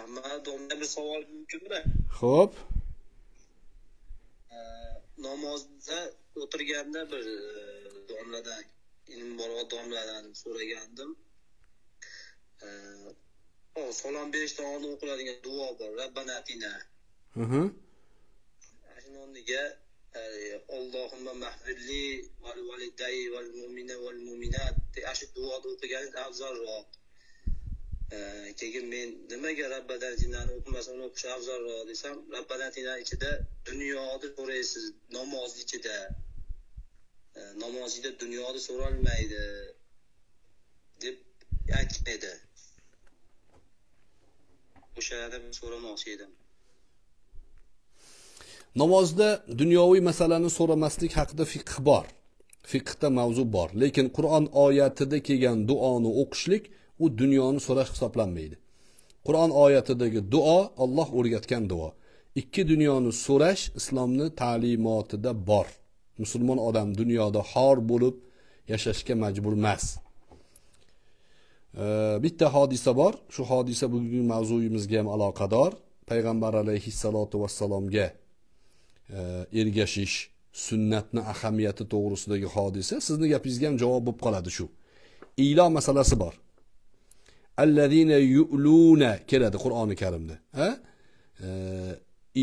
ahmad domla bir savol mumkinmi ho'p namozda o'tirganda bir e, domladan ilmi borroq domladan so'ragandim salom berishdan oldin o'qiladigan duo bor rabbanatina nonniga ollohimma e, mahvirli val validayi val mu'mina val mu'minat ana shu duoni o'qiganingiz afzalroq keyin men nimaga rabbadan tinani o'qimasam o'qish afzalroq desam rabbadan ichida dunyoni so'raysiz namoz ichida namozida dunyoni so'ralmaydi deb aytgan edi o'shani so'ramoqchi edim namozda dunyoviy masalani so'ramaslik haqida fiqh bor fiqhda mavzu bor lekin qur'on oyatida kelgan duoni o'qishlik u dunyoni so'rash hisoblanmaydi qur'on oyatidagi duo olloh o'rgatgan duo ikki dunyoni so'rash islomni ta'limotida bor musulmon odam dunyoda xor bo'lib yashashga majbur emas bitta hodisa bor shu hodisa bugungi mavzuyimizga ham aloqador payg'ambar alayhissalotu vassalomga e, ergashish sunnatni ahamiyati to'g'risidagi hodisa sizni gapingizga ham javob bo'lib qoladi shu ilo masalasi bor allazina yu'luna keladi qur'oni karimda ha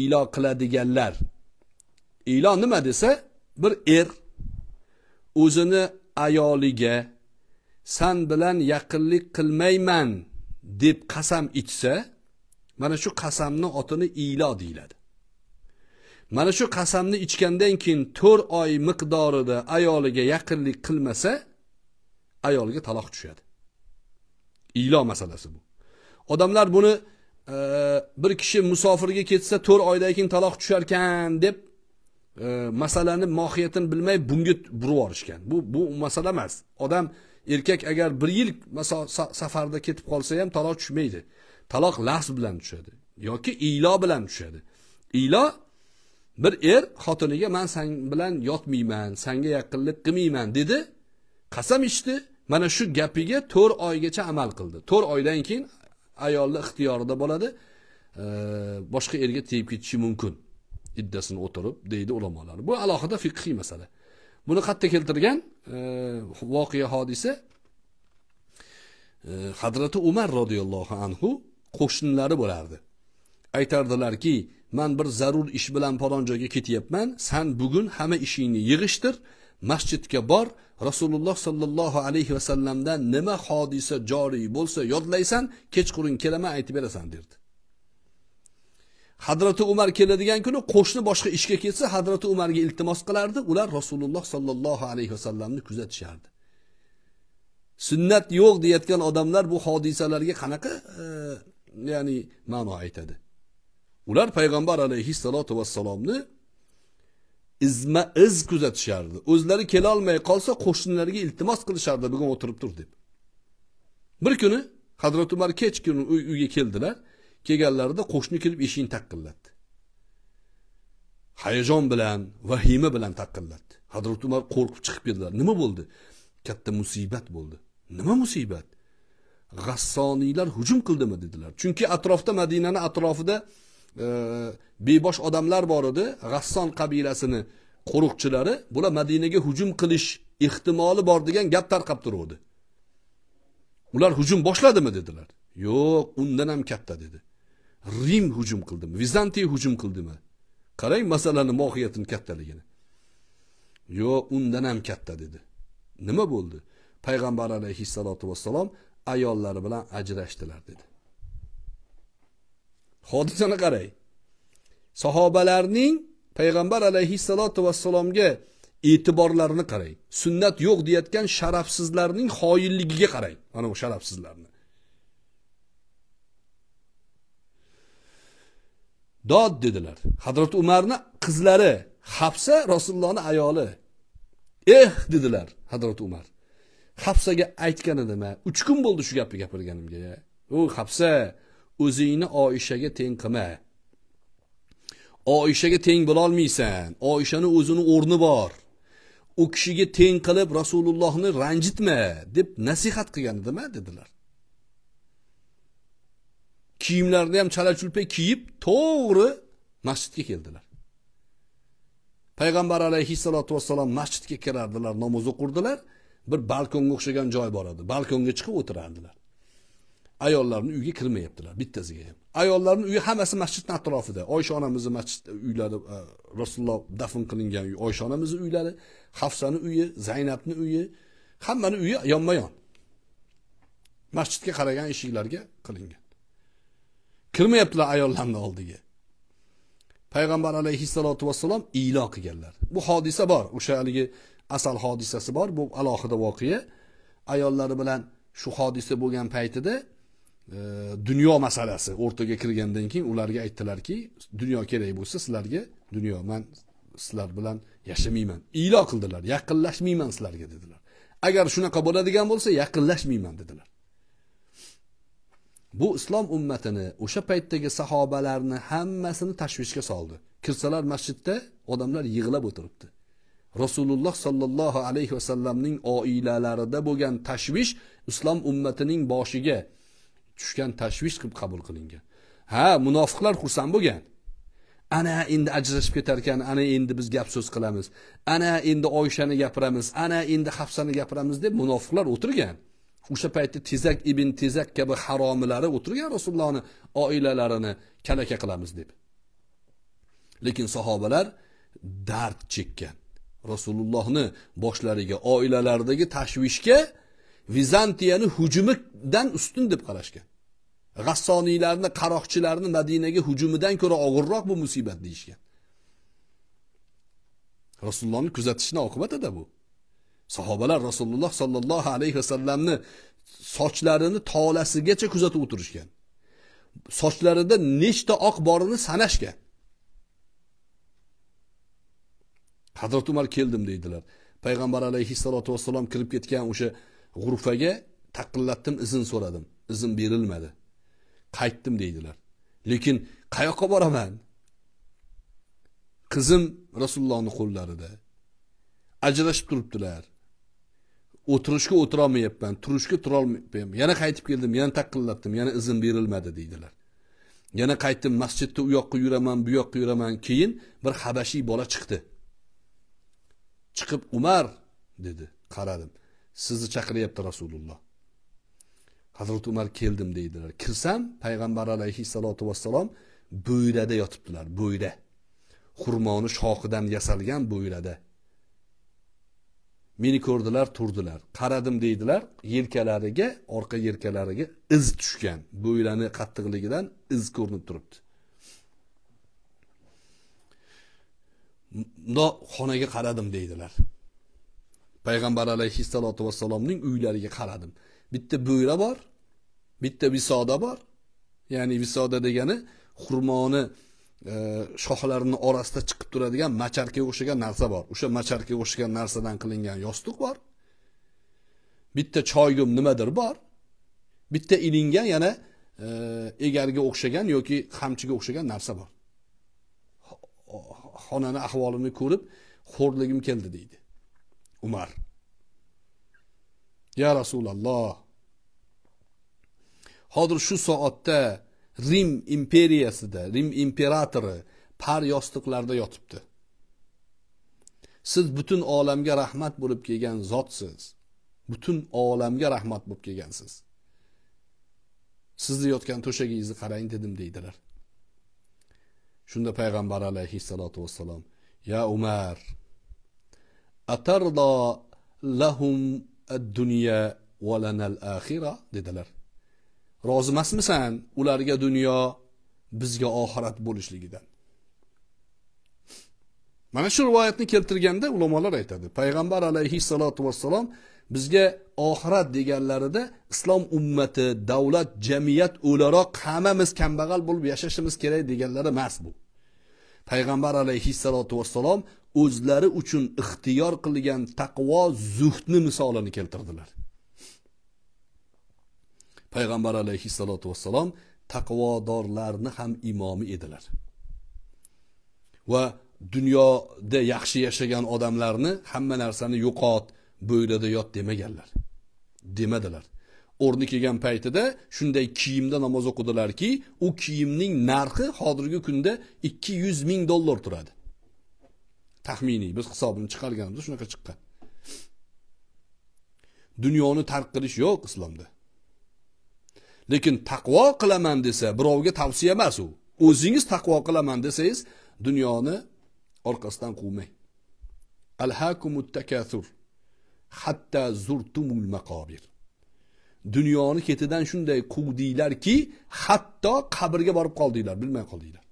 ilo qiladiganlar ilo nima desa bir er o'zini ayoliga san bilan yaqinlik qilmayman deb qasam ichsa mana shu qasamni otini ilo deyiladi mana shu qasamni ichgandan keyin to'rt oy miqdorida ayoliga yaqinlik qilmasa ayolga taloq tushadi ilo masalasi bu odamlar buni e, bir kishi musofirga ketsa to'rt oydan keyin taloq tusharkan deb e, masalani mohiyatini bilmay bunga burib yuborishgan bu bu masala emas odam erkak agar bir yil safarda ketib qolsa ham taloq tushmaydi taloq lafz bilan tushadi yoki ilo bilan tushadi ilo bir er xotiniga man san bilan yotmayman sanga yaqinlik qilmayman dedi qasam ichdi mana shu gapiga to'rt oygacha amal qildi to'rt oydan keyin ayolni ixtiyorida bo'ladi boshqa erga tegib ketishi mumkin iddasini o'tirib deydi ulamolar bu alohida fiqhiy masala buni qayerda keltirgan voqea hodisa hadrati umar roziyallohu anhu qo'shnilari bo'lardi aytardilarki man bir zarur ish bilan palon joyga ketyapman san bugun hamma ishingni yig'ishtir masjidga bor rasululloh sollallohu alayhi vasallamdan nima hodisa joriy bo'lsa yodlaysan kechqurun kelaman aytib berasan derdi hadrati umar keladigan kuni qo'shni boshqa ishga ketsa hadrati umarga iltimos qilardi ular rasululloh sollallohu alayhi vasallamni kuzatishardi sunnat yo'q deyayotgan odamlar bu hodisalarga qanaqa e, ya'ni ma'no aytadi ular payg'ambar alayhissalotu vassalomni izma iz kuzatishardi o'zlari kelolmay qolsa qo'shnilariga iltimos qilishardi bugun o'tirib tur deb bir kuni Hazrat umar kech kuni uy uyga keldilar kelganlarida qo'shni kelib eshikni taqillatdi hayajon bilan vahima bilan taqillatdi Hazrat umar qo'rqib chiqib keldilar nima bo'ldi katta musibat bo'ldi nima musibat g'assoniylar hujum qildimi dedilar chunki atrofda madinani atrofida bebosh odamlar bor edi g'asson qabilasini qo'riqchilari bular madinaga hujum qilish ehtimoli bor degan gap tarqab turuvdi ular hujum boshladimi dedilar yo'q undan ham katta dedi rim hujum qildimi vizantiya hujum qildimi qarang masalani mohiyatini kattaligini yo'q undan ham katta dedi nima bo'ldi payg'ambar alayhissalotu vassalom ayollari bilan ajrashdilar dedi hodisani qaray sahobalarning payg'ambar alayhissalotu vassalomga e'tiborlarini qarang sunnat yo'q deyotgan sharafsizlarning xoinligiga qarang mana bu sharafsizlarni dod dedilar Hazrat umarni qizlari hafsa rasulullohni ayoli eh dedilar Hazrat umar hafsaga aytgan edim uch kun bo'ldi shu gapni gapirganimga u hafsa o'zingni oishaga teng qilma oishaga teng bo'lolmaysan oishani o'zini o'rni bor u kishiga teng qilib rasulullohni ranjitma deb nasihat qilgan nima dedilar kiyimlarini ham chala chulpa kiyib to'g'ri masjidga keldilar payg'ambar alayhissalotu vassalom masjidga kirardilar namoz o'qirdilar bir balkonga o'xshagan joy bor edi balkonga chiqib o'tirardilar ayollarni uyiga kirmayaptilar bittasiga ham ayollarni uyi hammasi masjidni atrofida oysha onamizni masjid e, uylari e, rasululloh dafn qilingan uy oysha onamizni uylari hafsani uyi zaynabni uyi hammani uyi yonma yon masjidga qaragan eshiklarga qilingan kirmayaptilar ayollarni oldiga payg'ambar alayhissalotu vassalom ilo qilganlar bu hodisa bor o'sha haligi asal hodisasi bor bu alohida voqea ayollari bilan shu hodisa bo'lgan paytida dunyo masalasi o'rtaga kirgandan keyin ularga aytdilarki dunyo kerak bo'lsa sizlarga dunyo man sizlar bilan yashamayman ilo qildilar yaqinlashmayman sizlarga dedilar agar shunaqa bo'ladigan bo'lsa yaqinlashmayman dedilar bu islom ummatini o'sha paytdagi sahobalarni hammasini tashvishga soldi kirsalar masjidda odamlar yig'lab o'tiribdi rasululloh sollallohu alayhi vasallamning oilalarida bo'lgan tashvish islom ummatining boshiga tushgan tashvish qilib qabul qilingan ha munofiqlar xursand bo'lgan ana endi ajrashib ketar ekan ana endi biz gap so'z qilamiz ana endi oyshani gapiramiz ana endi hafsani gapiramiz deb munofiqlar o'tirgan o'sha paytda tezak ibn tezak kabi haromilari o'tirgan rasulullohni oilalarini kalaka qilamiz deb lekin sahobalar dard chekkan rasulullohni boshlariga oilalaridagi tashvishga vizantiyani hujumidan ustun deb qarashgan g'assoniylarni qaroqchilarni madinaga hujumidan ko'ra og'irroq bu musibat deyishgan rasulullohni kuzatishni oqibatida bu sahobalar rasululloh sollallohu alayhi vasallamni sochlarini tolasigacha kuzatib o'tirishgan sochlarida nechta oq borini sanashgan hazrati umar keldim deydilar payg'ambar alayhissalotu vassalom kirib ketgan o'sha g'urfaga taqillatdim izn so'radim izn berilmadi qaytdim deydilar lekin qayoqqa boraman qizim rasulullohni qo'llarida ajrashib turibdilar o'tirishga o'tirolmayapman turishga turolmayapman yana qaytib keldim yana taqillatdim yana izn berilmadi deydilar yana qaytdim masjidda u yoqqa yuraman bu yoqqa yuraman keyin bir habashiy bola chiqdi chiqib umar dedi qaradim sizni chaqiryapti rasululloh hazrati umar keldim deydilar kirsam payg'ambar alayhissalotu vassalom bo'yrada yotibdilar bo'yra xurmoni shoxidan yasalgan bo'yrada meni ko'rdilar turdilar qaradim deydilar yelkalariga orqa yelkalariga iz tushgan bo'yrani qattiqligidan iz ko'rinib turibdi mundoq xonaga qaradim deydilar payg'ambar alayhissalotu vassalomning uylariga qaradim bitta bo'yra bor bitta visoda bor ya'ni visoda degani xurmoni e, orasida chiqib turadigan macharkaga o'xshagan narsa bor o'sha macharkaga o'xshagan narsadan qilingan yostiq bor bitta choygum nimadir bor bitta ilingan yana e, egarga o'xshagan yoki qamchiga o'xshagan narsa bor xonani ahvolini ko'rib xo'rligim keldi deydi umar ya rasululloh hozir shu soatda rim imperiyasida rim imperatori par yostiqlarda yotibdi siz butun olamga rahmat bo'lib kelgan zotsiz butun olamga rahmat bo'lib kelgansiz sizni yotgan to'shagingizni qarang dedim deydilar shunda payg'ambar alayhissalotu vassalom ya umar atardo lahum ad dunya al axira dedilar rozi emasmisan ularga dunyo bizga oxirat bo'lishligidan mana shu rivoyatni keltirganda ulamolar aytadi payg'ambar alayhissalotu vassalom bizga oxirat deganlarida islom ummati davlat jamiyat o'laroq hammamiz kambag'al bo'lib yashashimiz kerak deganlari emas bu payg'ambar alayhissalotu vassalom o'zlari uchun ixtiyor qilgan taqvo zuhdni misolini keltirdilar payg'ambar alayhissalotu vassalom taqvodorlarni ham imomi edilar va dunyoda yaxshi yashagan odamlarni hamma narsani yo'qot bo'ylada yot demaganlar demadilar o'rni kelgan paytida shunday kiyimda namoz o'qidilarki u kiyimning narxi hozirgi kunda ikki yuz ming dollar turadi taxminiy biz hisobini chiqarganimizda shunaqa chiqqan dunyoni tark qilish yo'q islomda lekin taqvo qilaman desa birovga tavsiya emas u o'zingiz taqvo qilaman desangiz dunyoni orqasidan quvmang alhakumut takathur hatta zurtumul maqobir dunyoni ketidan shunday quvdinglarki hatto qabrga borib qoldinglar bilmay qoldinglar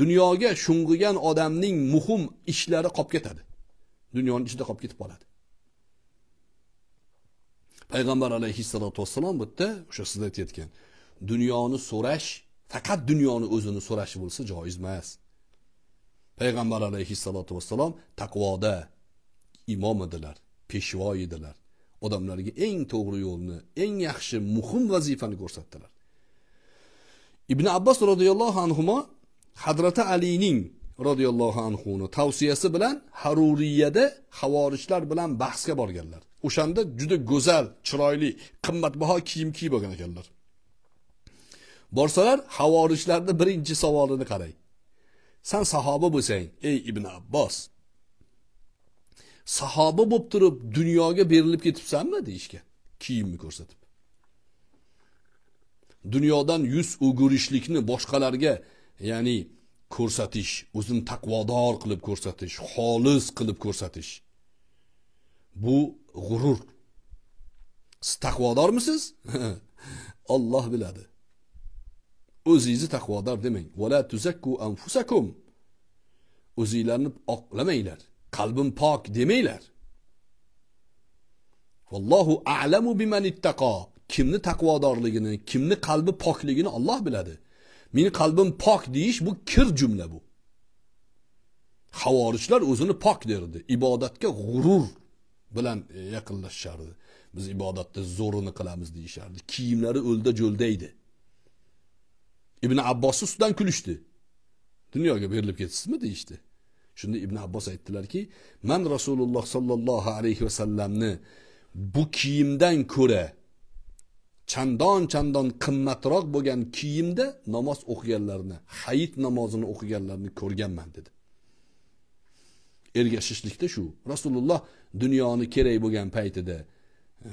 dunyoga sho'ng'igan odamning muhim ishlari qolib ketadi dunyoni ichida qolib ketib qoladi payg'ambar alayhissalotu vassalom bu yerda o'sha siz aytayotgan dunyoni so'rash faqat dunyoni o'zini so'rashi bo'lsa joiz emas payg'ambar alayhissalotu vassalom taqvoda imom edilar peshvo edilar odamlarga eng to'g'ri yo'lni eng yaxshi muhim vazifani ko'rsatdilar ibn abbos roziyallohu anhu hadrati alining roziyallohu anhuni tavsiyasi bilan haruriyada havorijlar bilan bahsga borganlar o'shanda juda go'zal chiroyli qimmatbaho kiyim kiyib olgan ekanlar borsalar havorijlarni birinchi savolini qarang san sahoba bo'lsang ey ibn abbos sahoba bo'lib turib dunyoga berilib ketibsanmi deyishgan kiyimni ko'rsatib dunyodan yuz o'girishlikni boshqalarga ya'ni ko'rsatish o'zini taqvodor qilib ko'rsatish xolis qilib ko'rsatish bu g'urur siz taqvodormisiz olloh biladi o'zingizni taqvodor demang vala tuzakku anfusakum o'zinglarni oqlamanglar qalbim pok demanglar vallohu a'lamu biman ittaqo kimni taqvodorligini kimni qalbi pokligini olloh biladi meni qalbim pok deyish bu kir jumla bu havorijlar o'zini pok derdi ibodatga g'urur bilan e, yaqinlashishardi biz ibodatni zo'rini qilamiz deyishardi kiyimlari o'lda jo'lda edi ibn abbos ustidan kulishdi dunyoga berilib ketibsizmi deyishdi shunda ibn abbos aytdilarki man rasululloh sollallohu alayhi vasallamni bu kiyimdan ko'ra chandon chandon qimmatroq bo'lgan kiyimda namoz o'qiganlarni hayit namozini o'qiganlarni ko'rganman dedi ergashishlikda shu rasululloh dunyoni kerak bo'lgan paytida e,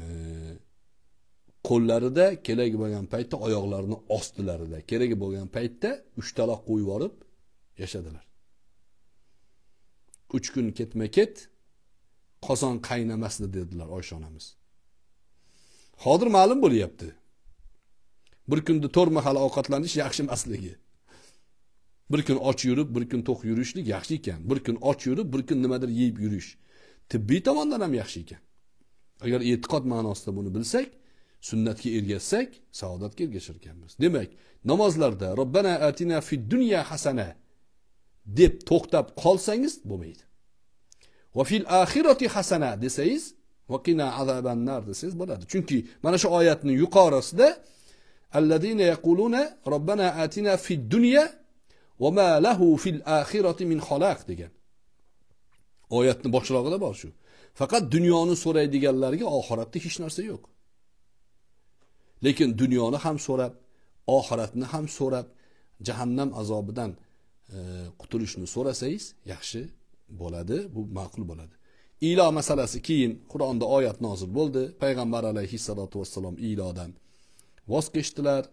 qo'llarida kerak bo'lgan paytda oyoqlarini ostilarida kerak bo'lgan paytda uchtaloq qo'yib yuborib yashadilar uch kun ketma ket qozon qaynamasdi dedilar oysha onamiz hozir ma'lum bo'lyapti bir kunda to'rt mahal ovqatlanish yaxshi emasligi bir kun och yurib bir kun to'q yurishlik yaxshi ekan bir kun och yurib bir kun nimadir yeyib yurish tibbiy tomondan ham yaxshi ekan agar e'tiqod ma'nosida buni bilsak sunnatga ergashsak saodatga ergashar ekanmiz demak namozlarda robbana atina fid dunya hasana deb to'xtab qolsangiz bo'lmaydi va fil axirati hasana desangiz va qina azabannar desangiz bo'ladi chunki mana shu oyatni yuqorisida alladina yaquluna robbana atina fid dunya وَمَا lahu fil الْآخِرَةِ مِنْ خَلَاق degan. Oyatni boshlog'ida bor shu. Faqat dunyoni so'raydiganlarga oxiratda hech narsa yo'q. Lekin dunyoni ham so'rab, oxiratni ham so'rab, jahannam azobidan qutulishni e, so'rasangiz, yaxshi bo'ladi, bu ma'qul bo'ladi. Ilo masalasi keyin Qur'onda oyat nozil bo'ldi. Payg'ambar alayhissalotu vassalom ilodan voz kechdilar.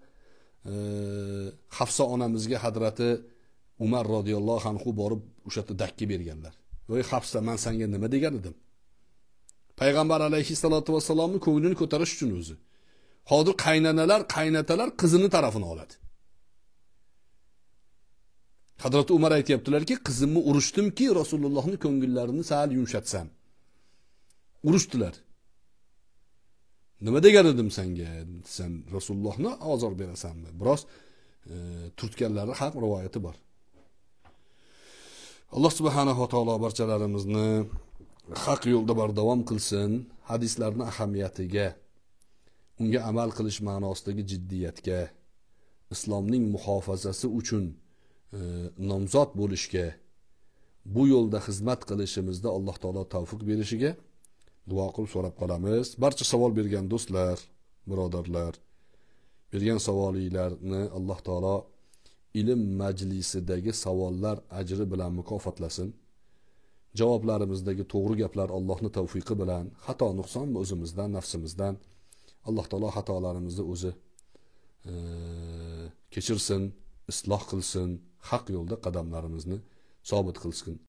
E, Hafsa onamizga hadrati umar roziyallohu anhu borib o'sha yerda dakki berganlar voy hafsa man senga nima degan edim payg'ambar alayhissalotu vassalomni ko'nglini ko'tarish uchun o'zi hozir qaynanalar qaynatalar qizini tarafini oladi hazrati umar aytyaptilarki qizimni urishdimki rasulullohni ko'ngillarini sal yumshatsam urushdilar nima degan edim senga sen rasulullohni ozor berasanmi biroz e, turtganlari ham rivoyati bor alloh subhanava taolo barchalarimizni haq yo'lda bardavom qilsin hadislarni ahamiyatiga unga amal qilish ma'nosidagi jiddiyatga islomning muhofazasi uchun e, nomzod bo'lishga bu yo'lda xizmat qilishimizda alloh taolo tavfiq berishiga duo qilib so'rab qolamiz barcha savol bergan do'stlar birodarlar bergan savolinglarni alloh taolo ilm majlisidagi savollar ajri bilan mukofotlasin javoblarimizdagi to'g'ri gaplar allohni tavfiqi bilan xato nuqsonmi o'zimizdan nafsimizdan alloh taolo xatolarimizni o'zi e, kechirsin isloh qilsin haq yo'lda qadamlarimizni sobit qilsin